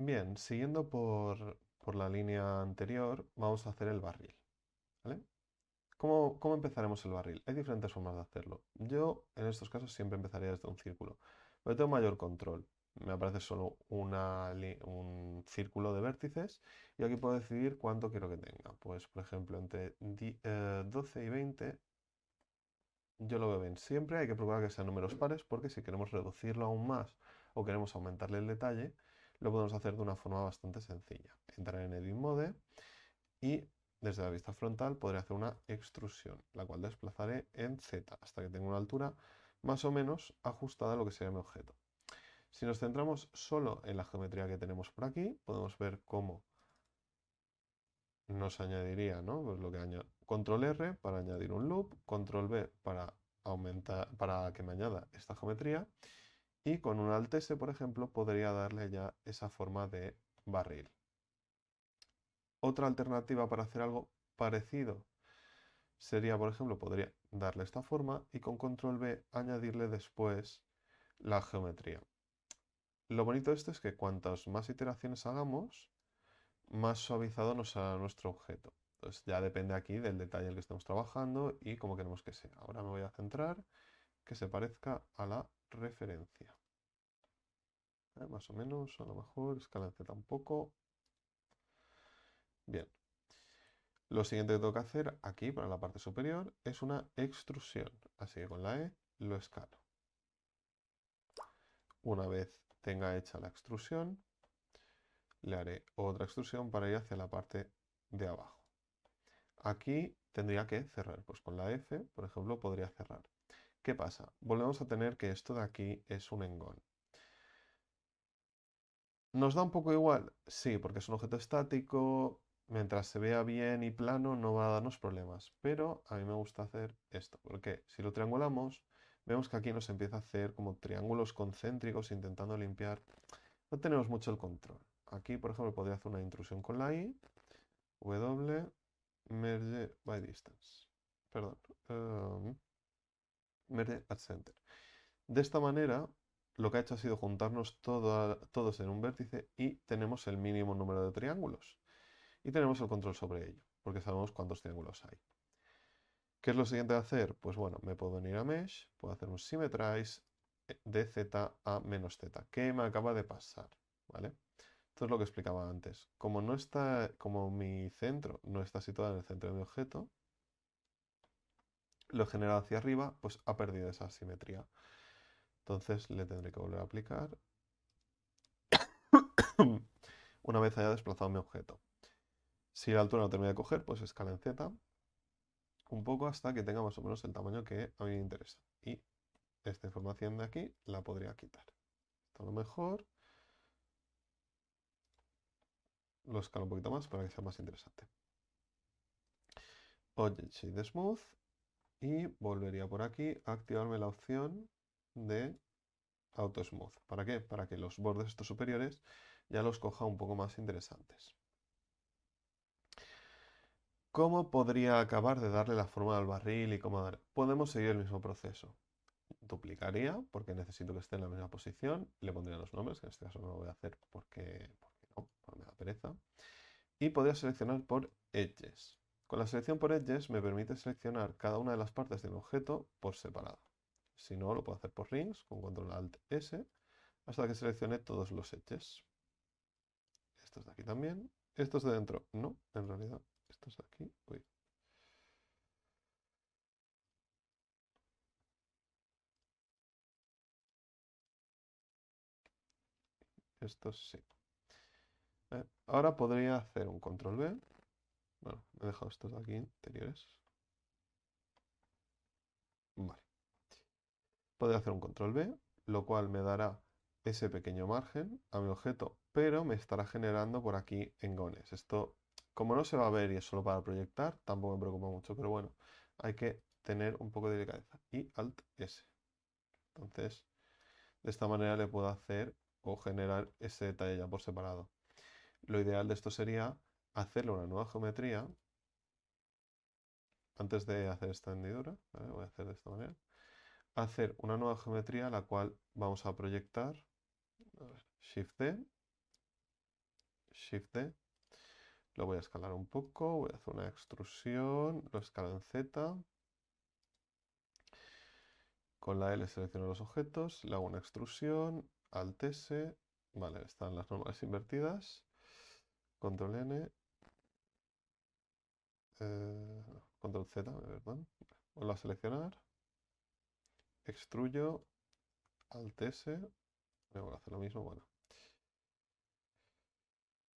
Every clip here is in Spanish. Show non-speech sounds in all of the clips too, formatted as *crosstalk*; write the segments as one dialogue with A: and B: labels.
A: Bien, siguiendo por, la línea anterior, vamos a hacer el barril. ¿vale? ¿Cómo, empezaremos el barril? Hay diferentes formas de hacerlo. Yo, en estos casos, siempre empezaría desde un círculo. Pero tengo mayor control. Me aparece solo un círculo de vértices y aquí puedo decidir cuánto quiero que tenga. Pues, por ejemplo, entre 12 eh, y 20 yo lo veo bien. Siempre hay que procurar que sean números pares porque si queremos reducirlo aún más o queremos aumentarle el detalle, lo podemos hacer de una forma bastante sencilla. Entrar en Edit Mode y desde la vista frontal podré hacer una extrusión, la cual desplazaré en Z hasta que tenga una altura más o menos ajustada a lo que sería mi objeto. Si nos centramos solo en la geometría que tenemos por aquí, podemos ver cómo nos añadiría, ¿no? Pues lo que Control R para añadir un loop, Control B para aumentar, para que me añada esta geometría y con un alt S, por ejemplo, podría darle ya esa forma de barril. Otra alternativa para hacer algo parecido sería, por ejemplo, podría darle esta forma y con control B añadirle después la geometría. Lo bonito de esto es que cuantas más iteraciones hagamos, más suavizado nos hará nuestro objeto. Entonces ya depende aquí del detalle al que estemos trabajando y cómo queremos que sea. Ahora me voy a centrar que se parezca a la referencia. ¿eh? más o menos, a lo mejor, escalante tampoco. Bien. Lo siguiente que tengo que hacer aquí, para la parte superior, es una extrusión. Así que con la E lo escalo. Una vez tenga hecha la extrusión, le haré otra extrusión para ir hacia la parte de abajo. Aquí tendría que cerrar. Pues con la F, por ejemplo, podría cerrar. ¿Qué pasa? Volvemos a tener que esto de aquí es un engón. Nos da un poco igual, sí, porque es un objeto estático, mientras se vea bien y plano no va a darnos problemas, pero a mí me gusta hacer esto, porque si lo triangulamos, vemos que aquí nos empieza a hacer como triángulos concéntricos intentando limpiar. No tenemos mucho el control. Aquí, por ejemplo, podría hacer una intrusión con la i, w, merge by distance, perdón, eh, merge at center. De esta manera lo que ha hecho ha sido juntarnos todos en un vértice y tenemos el mínimo número de triángulos. Y tenemos el control sobre ello, porque sabemos cuántos triángulos hay. ¿Qué es lo siguiente de hacer? Pues bueno, me puedo venir a Mesh, puedo hacer un Symmetrize eh, de z a menos z. ¿Qué me acaba de pasar? ¿Vale? Esto es lo que explicaba antes. Como, no está, como mi centro no está situado en el centro de mi objeto, lo he generado hacia arriba, pues ha perdido esa simetría. Entonces le tendré que volver a aplicar. *coughs* Una vez haya desplazado mi objeto. Si la altura no termina de coger, pues escala en Z. Un poco hasta que tenga más o menos el tamaño que a mí me interesa. Y esta información de aquí la podría quitar. a lo mejor lo escalo un poquito más para que sea más interesante. Oye, Shade Smooth. Y volvería por aquí a activarme la opción de Auto Smooth. ¿Para qué? Para que los bordes estos superiores ya los coja un poco más interesantes. ¿Cómo podría acabar de darle la forma al barril y cómo dar? Podemos seguir el mismo proceso. Duplicaría, porque necesito que esté en la misma posición. Le pondría los nombres, que en este caso no lo voy a hacer porque, no, me da pereza. Y podría seleccionar por edges. Con la selección por edges me permite seleccionar cada una de las partes del objeto por separado. Si no, lo puedo hacer por rings con control alt S hasta que seleccione todos los edges. Estos de aquí también. Estos de dentro, no, en realidad. Estos de aquí, uy. Estos sí. Eh, ahora podría hacer un control B. Bueno, he dejado estos de aquí interiores. Vale. Podría hacer un control B, lo cual me dará ese pequeño margen a mi objeto, pero me estará generando por aquí engones. Esto, como no se va a ver y es solo para proyectar, tampoco me preocupa mucho, pero bueno, hay que tener un poco de delicadeza. Y Alt S. Entonces, de esta manera le puedo hacer o generar ese detalle ya por separado. Lo ideal de esto sería hacerle una nueva geometría antes de hacer esta hendidura. Voy a hacer de esta manera hacer una nueva geometría la cual vamos a proyectar. shift D. E. Shift D. E. Lo voy a escalar un poco, voy a hacer una extrusión, lo escalo en Z. Con la L selecciono los objetos, le hago una extrusión, Alt S, vale, están las normas invertidas, Control N, eh, Control Z, perdón, vuelvo a seleccionar, extruyo al S. Voy a hacer lo mismo, bueno.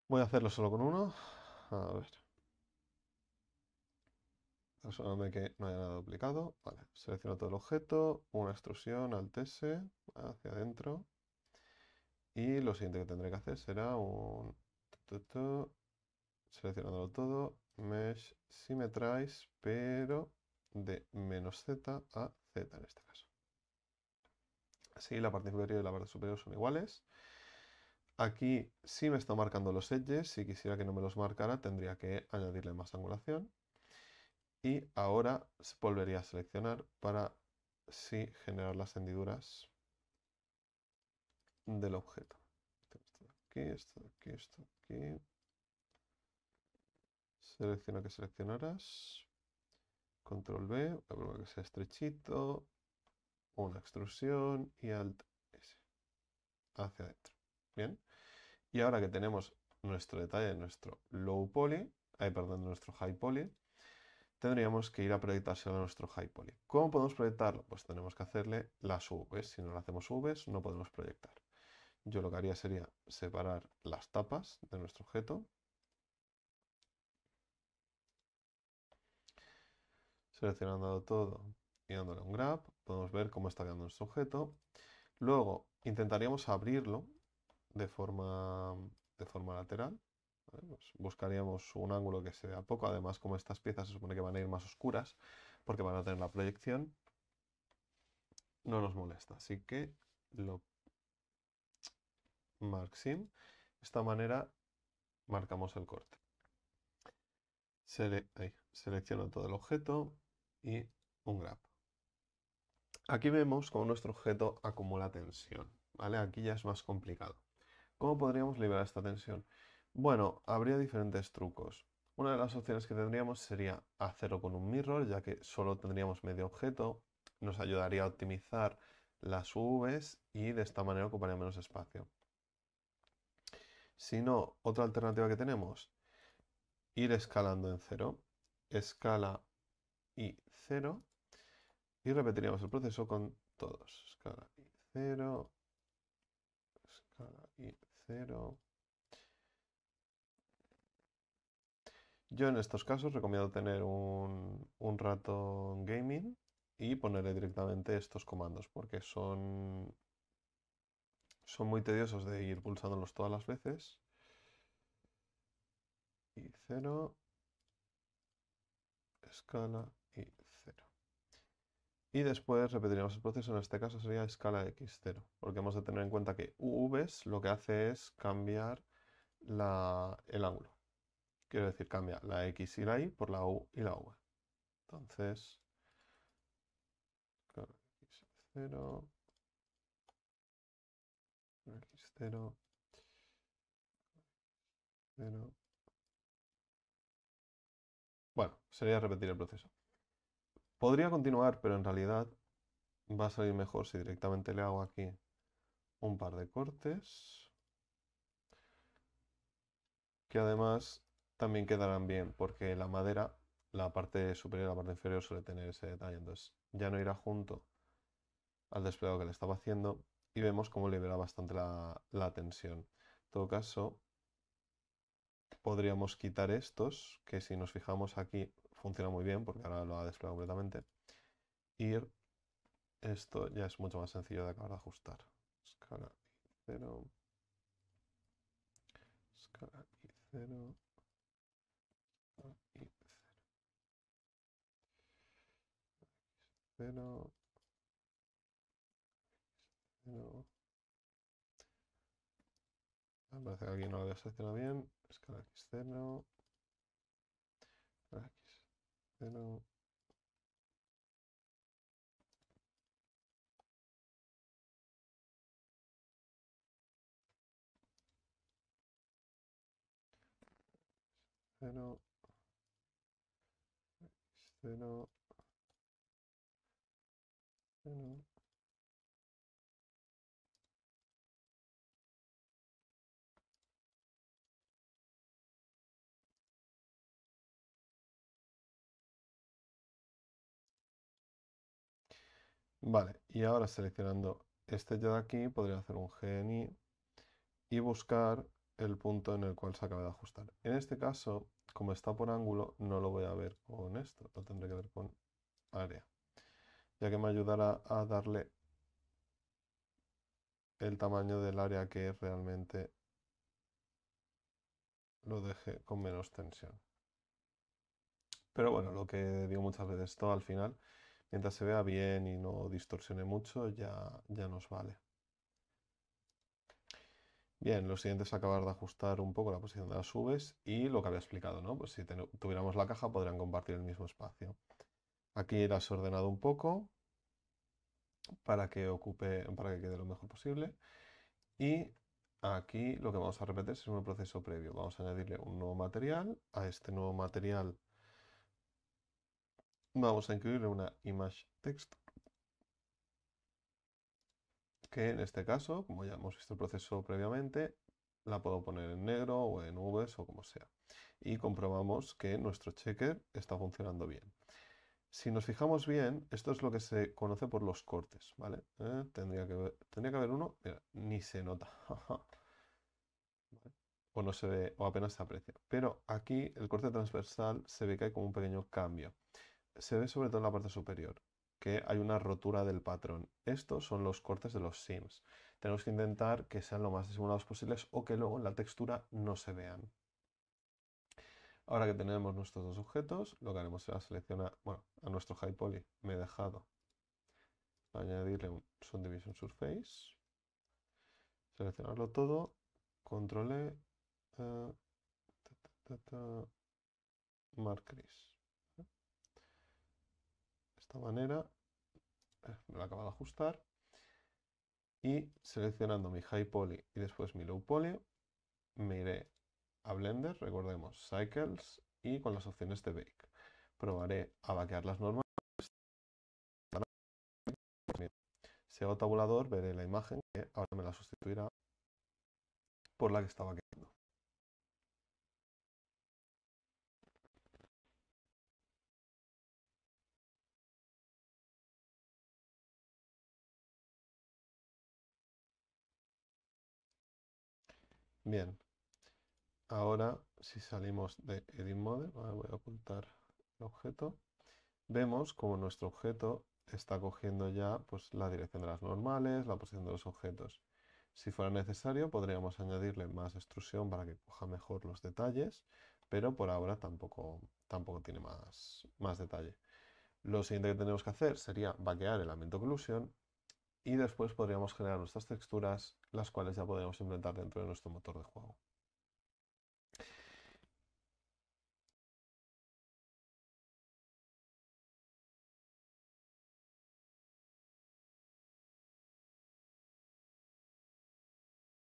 A: Voy a hacerlo solo con uno. A ver. Asegurarme que no haya nada duplicado. Vale, selecciono todo el objeto, una extrusión al S hacia adentro. Y lo siguiente que tendré que hacer será un... Seleccionándolo todo, mesh traes, pero de menos Z a Z en este caso. Sí, la parte inferior y la parte superior son iguales. Aquí sí me está marcando los edges, si quisiera que no me los marcara tendría que añadirle más angulación. Y ahora volvería a seleccionar para sí generar las hendiduras del objeto. Esto de aquí, esto de aquí, esto de aquí. Selecciona que seleccionaras. Control B, que sea estrechito, una extrusión y alt S hacia adentro. Bien. Y ahora que tenemos nuestro detalle, nuestro low poly, ay, perdón, nuestro high poly, tendríamos que ir a proyectarse a nuestro high poly. ¿Cómo podemos proyectarlo? Pues tenemos que hacerle las V. Si no le hacemos V no podemos proyectar. Yo lo que haría sería separar las tapas de nuestro objeto. Seleccionando todo, y dándole un grab, podemos ver cómo está quedando nuestro objeto. Luego intentaríamos abrirlo de forma, de forma lateral. Pues buscaríamos un ángulo que se vea poco. Además, como estas piezas se supone que van a ir más oscuras, porque van a tener la proyección, no nos molesta. Así que lo marxim. De esta manera marcamos el corte. Sele selecciono todo el objeto y un grab. Aquí vemos cómo nuestro objeto acumula tensión, ¿vale? Aquí ya es más complicado. ¿Cómo podríamos liberar esta tensión? Bueno, habría diferentes trucos. Una de las opciones que tendríamos sería hacerlo con un mirror, ya que solo tendríamos medio objeto, nos ayudaría a optimizar las UVs y de esta manera ocuparía menos espacio. Si no, otra alternativa que tenemos, ir escalando en cero, escala y cero, y repetiríamos el proceso con todos. Escala y 0. Escala y 0. Yo en estos casos recomiendo tener un, un ratón gaming y ponerle directamente estos comandos porque son, son muy tediosos de ir pulsándolos todas las veces. Y cero. Escala y después repetiríamos el proceso, en este caso sería escala x0, porque hemos de tener en cuenta que uv lo que hace es cambiar la, el ángulo. Quiero decir, cambia la x y la y por la u y la v. Entonces, x0, x0, 0. Bueno, sería repetir el proceso. Podría continuar, pero en realidad va a salir mejor si directamente le hago aquí un par de cortes. Que además también quedarán bien, porque la madera, la parte superior y la parte inferior suele tener ese detalle. Entonces ya no irá junto al desplegado que le estaba haciendo y vemos cómo libera bastante la, la tensión. En todo caso, podríamos quitar estos, que si nos fijamos aquí funciona muy bien porque ahora lo ha desplegado completamente. Y esto ya es mucho más sencillo de acabar de ajustar. Escala Escala Y parece no lo había bien. Escala X0. I know. Genau. Genau. Vale, y ahora seleccionando este ya de aquí, podría hacer un GNI y buscar el punto en el cual se acaba de ajustar. En este caso, como está por ángulo, no lo voy a ver con esto, lo tendré que ver con área, ya que me ayudará a darle el tamaño del área que realmente lo deje con menos tensión. Pero bueno, lo que digo muchas veces, todo al final Mientras se vea bien y no distorsione mucho, ya, ya nos vale. Bien, lo siguiente es acabar de ajustar un poco la posición de las subes y lo que había explicado, ¿no? Pues si tuviéramos la caja podrían compartir el mismo espacio. Aquí las he ordenado un poco para que ocupe, para que quede lo mejor posible. Y aquí lo que vamos a repetir es un proceso previo. Vamos a añadirle un nuevo material. A este nuevo material vamos a incluirle una image text que en este caso, como ya hemos visto el proceso previamente, la puedo poner en negro o en nubes o como sea. Y comprobamos que nuestro checker está funcionando bien. Si nos fijamos bien, esto es lo que se conoce por los cortes, ¿vale? Eh, tendría, que que haber uno, mira, ni se nota. *laughs* O no se ve, o apenas se aprecia. Pero aquí el corte transversal se ve que hay como un pequeño cambio se ve sobre todo en la parte superior, que hay una rotura del patrón. Estos son los cortes de los sims. Tenemos que intentar que sean lo más disimulados posibles o que luego en la textura no se vean. Ahora que tenemos nuestros dos objetos, lo que haremos será seleccionar, bueno, a nuestro high poly me he dejado añadirle un subdivision surface, seleccionarlo todo, control E, eh, mark esta manera, eh, me lo acabo de ajustar, y seleccionando mi High Poly y después mi Low Poly, me iré a Blender, recordemos, Cycles, y con las opciones de Bake. Probaré a vaquear las normas. Si hago tabulador, veré la imagen que ahora me la sustituirá por la que estaba quedando. Bien. Ahora, si salimos de Edit Mode, voy a ocultar el objeto, vemos como nuestro objeto está cogiendo ya pues, la dirección de las normales, la posición de los objetos. Si fuera necesario, podríamos añadirle más extrusión para que coja mejor los detalles, pero por ahora tampoco, tampoco tiene más, más detalle. Lo siguiente que tenemos que hacer sería vaquear el elemento occlusion y después podríamos generar nuestras texturas, las cuales ya podríamos implementar dentro de nuestro motor de juego.